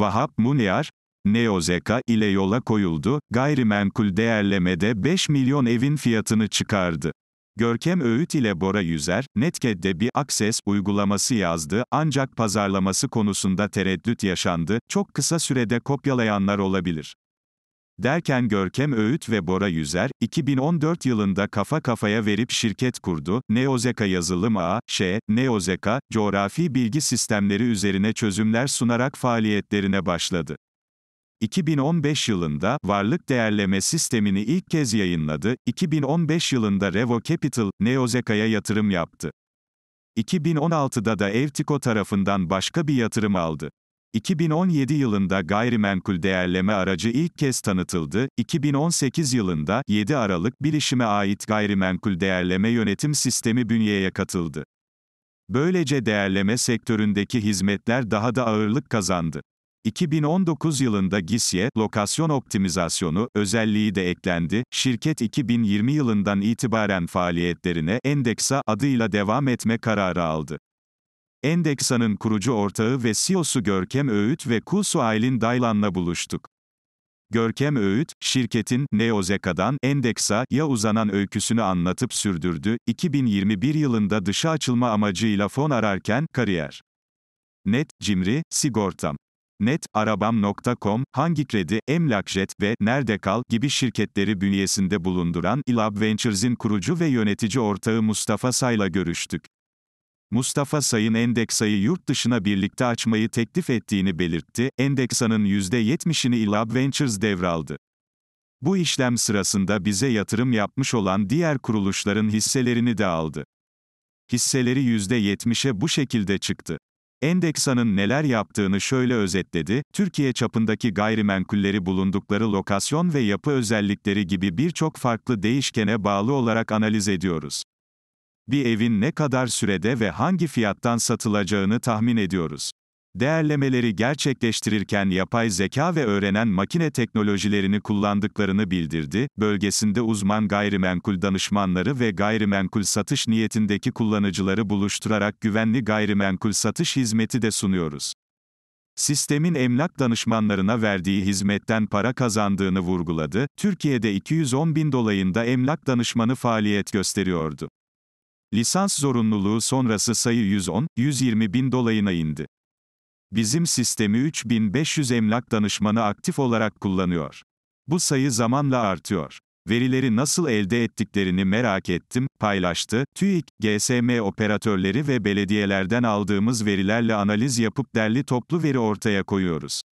Vahap Munyar, Neozeka ile yola koyuldu, gayrimenkul değerlemede 5 milyon evin fiyatını çıkardı. Görkem Öğüt ile Bora Yüzer, Netked'de bir Access uygulaması yazdı ancak pazarlaması konusunda tereddüt yaşandı, çok kısa sürede kopyalayanlar olabilir. Derken Görkem Öğüt ve Bora Yüzer, 2014 yılında kafa kafaya verip şirket kurdu, Neozeka Yazılım A, Ş, Neozeka, coğrafi bilgi sistemleri üzerine çözümler sunarak faaliyetlerine başladı. 2015 yılında varlık değerleme sistemini ilk kez yayınladı, 2015 yılında Revo Capital, Neozeka'ya yatırım yaptı. 2016'da da Evtiko tarafından başka bir yatırım aldı. 2017 yılında gayrimenkul değerleme aracı ilk kez tanıtıldı. 2018 yılında 7 Aralık Bilişime ait gayrimenkul değerleme yönetim sistemi bünyeye katıldı. Böylece değerleme sektöründeki hizmetler daha da ağırlık kazandı. 2019 yılında GİSYE, lokasyon optimizasyonu, özelliği de eklendi. Şirket 2020 yılından itibaren faaliyetlerine Endeksa adıyla devam etme kararı aldı. Endeksa'nın kurucu ortağı ve CEO'su Görkem Öğüt ve Kulsu Aylin Daylan'la buluştuk. Görkem Öğüt, şirketin Neozeka'dan Endex'a ya uzanan öyküsünü anlatıp sürdürdü. 2021 yılında dışa açılma amacıyla fon ararken kariyer. Net, Cimri, Sigortam. Net, Arabam.com, Hangi Kredi, Emlakjet ve Nerede Kal gibi şirketleri bünyesinde bulunduran Ilab Ventures'in kurucu ve yönetici ortağı Mustafa Say'la görüştük. Mustafa Say'ın Endeksa'yı yurt dışına birlikte açmayı teklif ettiğini belirtti, Endeksa'nın %70'ini İlab Ventures devraldı. Bu işlem sırasında bize yatırım yapmış olan diğer kuruluşların hisselerini de aldı. Hisseleri %70'e bu şekilde çıktı. Endeksa'nın neler yaptığını şöyle özetledi, Türkiye çapındaki gayrimenkulleri bulundukları lokasyon ve yapı özellikleri gibi birçok farklı değişkene bağlı olarak analiz ediyoruz bir evin ne kadar sürede ve hangi fiyattan satılacağını tahmin ediyoruz. Değerlemeleri gerçekleştirirken yapay zeka ve öğrenen makine teknolojilerini kullandıklarını bildirdi, bölgesinde uzman gayrimenkul danışmanları ve gayrimenkul satış niyetindeki kullanıcıları buluşturarak güvenli gayrimenkul satış hizmeti de sunuyoruz. Sistemin emlak danışmanlarına verdiği hizmetten para kazandığını vurguladı, Türkiye'de 210 bin dolayında emlak danışmanı faaliyet gösteriyordu. Lisans zorunluluğu sonrası sayı 110, 120 bin dolayına indi. Bizim sistemi 3500 emlak danışmanı aktif olarak kullanıyor. Bu sayı zamanla artıyor. Verileri nasıl elde ettiklerini merak ettim, paylaştı. TÜİK, GSM operatörleri ve belediyelerden aldığımız verilerle analiz yapıp derli toplu veri ortaya koyuyoruz.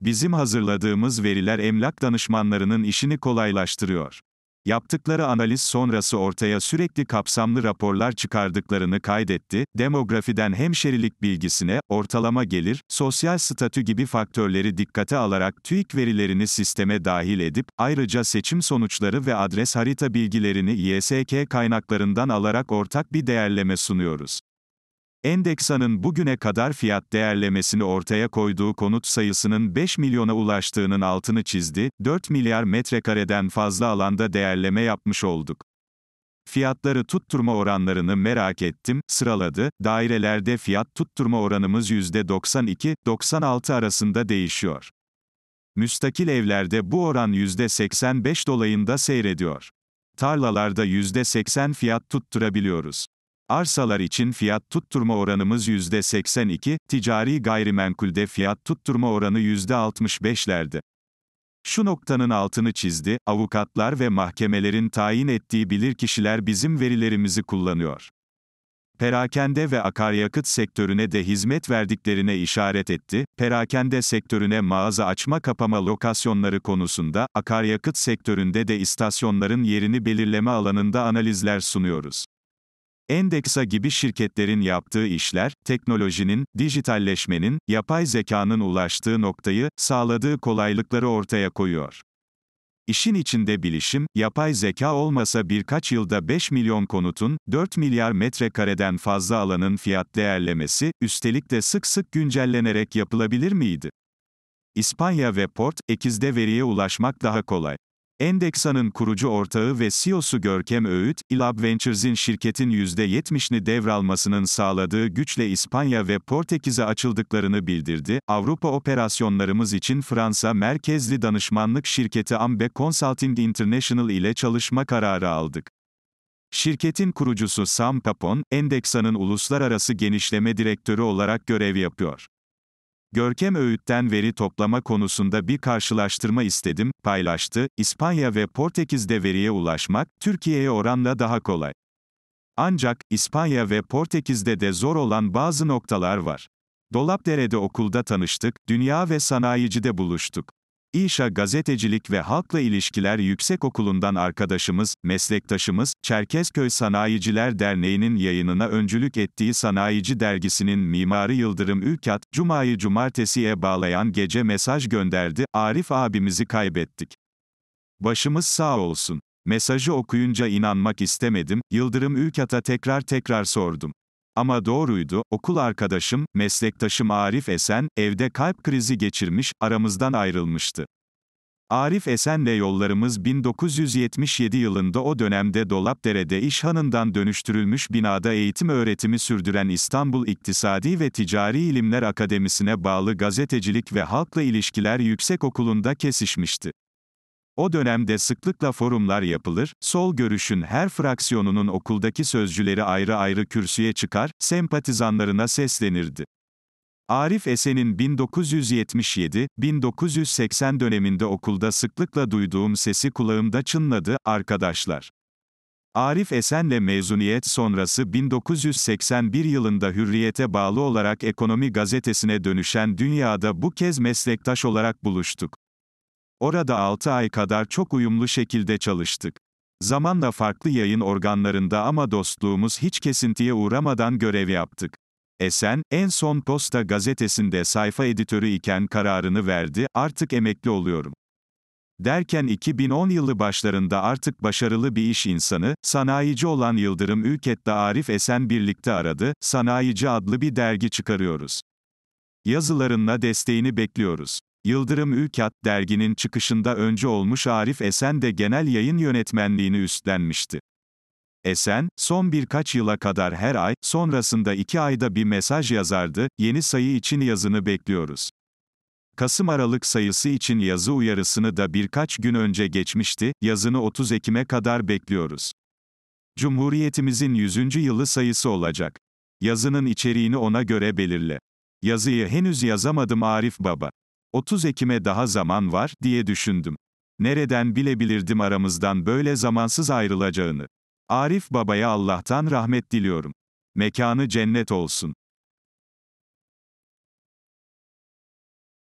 Bizim hazırladığımız veriler emlak danışmanlarının işini kolaylaştırıyor. Yaptıkları analiz sonrası ortaya sürekli kapsamlı raporlar çıkardıklarını kaydetti, demografiden hemşerilik bilgisine, ortalama gelir, sosyal statü gibi faktörleri dikkate alarak TÜİK verilerini sisteme dahil edip, ayrıca seçim sonuçları ve adres harita bilgilerini İSK kaynaklarından alarak ortak bir değerleme sunuyoruz. Endeksan'ın bugüne kadar fiyat değerlemesini ortaya koyduğu konut sayısının 5 milyona ulaştığının altını çizdi, 4 milyar metrekareden fazla alanda değerleme yapmış olduk. Fiyatları tutturma oranlarını merak ettim, sıraladı, dairelerde fiyat tutturma oranımız %92-96 arasında değişiyor. Müstakil evlerde bu oran %85 dolayında seyrediyor. Tarlalarda %80 fiyat tutturabiliyoruz. Arsalar için fiyat tutturma oranımız %82, ticari gayrimenkulde fiyat tutturma oranı %65'lerde. Şu noktanın altını çizdi, avukatlar ve mahkemelerin tayin ettiği bilirkişiler bizim verilerimizi kullanıyor. Perakende ve akaryakıt sektörüne de hizmet verdiklerine işaret etti. Perakende sektörüne mağaza açma kapama lokasyonları konusunda, akaryakıt sektöründe de istasyonların yerini belirleme alanında analizler sunuyoruz. Endeksa gibi şirketlerin yaptığı işler, teknolojinin, dijitalleşmenin, yapay zekanın ulaştığı noktayı, sağladığı kolaylıkları ortaya koyuyor. İşin içinde bilişim, yapay zeka olmasa birkaç yılda 5 milyon konutun, 4 milyar metrekareden fazla alanın fiyat değerlemesi, üstelik de sık sık güncellenerek yapılabilir miydi? İspanya ve Port, Ekiz'de veriye ulaşmak daha kolay. Endeksa'nın kurucu ortağı ve CEO'su Görkem Öğüt, Ilab Ventures'in şirketin %70'ini devralmasının sağladığı güçle İspanya ve Portekiz'e açıldıklarını bildirdi. Avrupa operasyonlarımız için Fransa merkezli danışmanlık şirketi Ambe Consulting International ile çalışma kararı aldık. Şirketin kurucusu Sam Capon, Endeksa'nın uluslararası genişleme direktörü olarak görev yapıyor. Görkem Öğüt'ten veri toplama konusunda bir karşılaştırma istedim, paylaştı, İspanya ve Portekiz'de veriye ulaşmak, Türkiye'ye oranla daha kolay. Ancak, İspanya ve Portekiz'de de zor olan bazı noktalar var. Dolapdere'de okulda tanıştık, dünya ve sanayicide buluştuk. İşa Gazetecilik ve Halkla İlişkiler okulundan arkadaşımız, meslektaşımız, Çerkezköy Sanayiciler Derneği'nin yayınına öncülük ettiği Sanayici Dergisi'nin mimarı Yıldırım Ülkat, Cuma'yı cumartesiye bağlayan gece mesaj gönderdi, Arif abimizi kaybettik. Başımız sağ olsun. Mesajı okuyunca inanmak istemedim, Yıldırım Ülkat'a tekrar tekrar sordum. Ama doğruydu, okul arkadaşım, meslektaşım Arif Esen, evde kalp krizi geçirmiş, aramızdan ayrılmıştı. Arif Esen'le yollarımız 1977 yılında o dönemde Dolapdere'de iş hanından dönüştürülmüş binada eğitim öğretimi sürdüren İstanbul İktisadi ve Ticari İlimler Akademisi'ne bağlı Gazetecilik ve Halkla İlişkiler Okulu'nda kesişmişti. O dönemde sıklıkla forumlar yapılır, sol görüşün her fraksiyonunun okuldaki sözcüleri ayrı ayrı kürsüye çıkar, sempatizanlarına seslenirdi. Arif Esen'in 1977-1980 döneminde okulda sıklıkla duyduğum sesi kulağımda çınladı, arkadaşlar. Arif Esen'le mezuniyet sonrası 1981 yılında Hürriyet'e bağlı olarak Ekonomi Gazetesi'ne dönüşen dünyada bu kez meslektaş olarak buluştuk. Orada 6 ay kadar çok uyumlu şekilde çalıştık. Zamanla farklı yayın organlarında ama dostluğumuz hiç kesintiye uğramadan görev yaptık. Esen, en son Posta gazetesinde sayfa editörü iken kararını verdi, artık emekli oluyorum. Derken 2010 yılı başlarında artık başarılı bir iş insanı, sanayici olan Yıldırım Ülket'le Arif Esen birlikte aradı, Sanayici adlı bir dergi çıkarıyoruz. Yazılarınla desteğini bekliyoruz. Yıldırım Ülkat derginin çıkışında önce olmuş Arif Esen de genel yayın yönetmenliğini üstlenmişti. Esen, son birkaç yıla kadar her ay, sonrasında iki ayda bir mesaj yazardı, yeni sayı için yazını bekliyoruz. Kasım-Aralık sayısı için yazı uyarısını da birkaç gün önce geçmişti, yazını 30 Ekim'e kadar bekliyoruz. Cumhuriyetimizin 100. yılı sayısı olacak. Yazının içeriğini ona göre belirle. Yazıyı henüz yazamadım Arif Baba. 30 Ekim'e daha zaman var diye düşündüm. Nereden bilebilirdim aramızdan böyle zamansız ayrılacağını. Arif babaya Allah'tan rahmet diliyorum. Mekanı cennet olsun.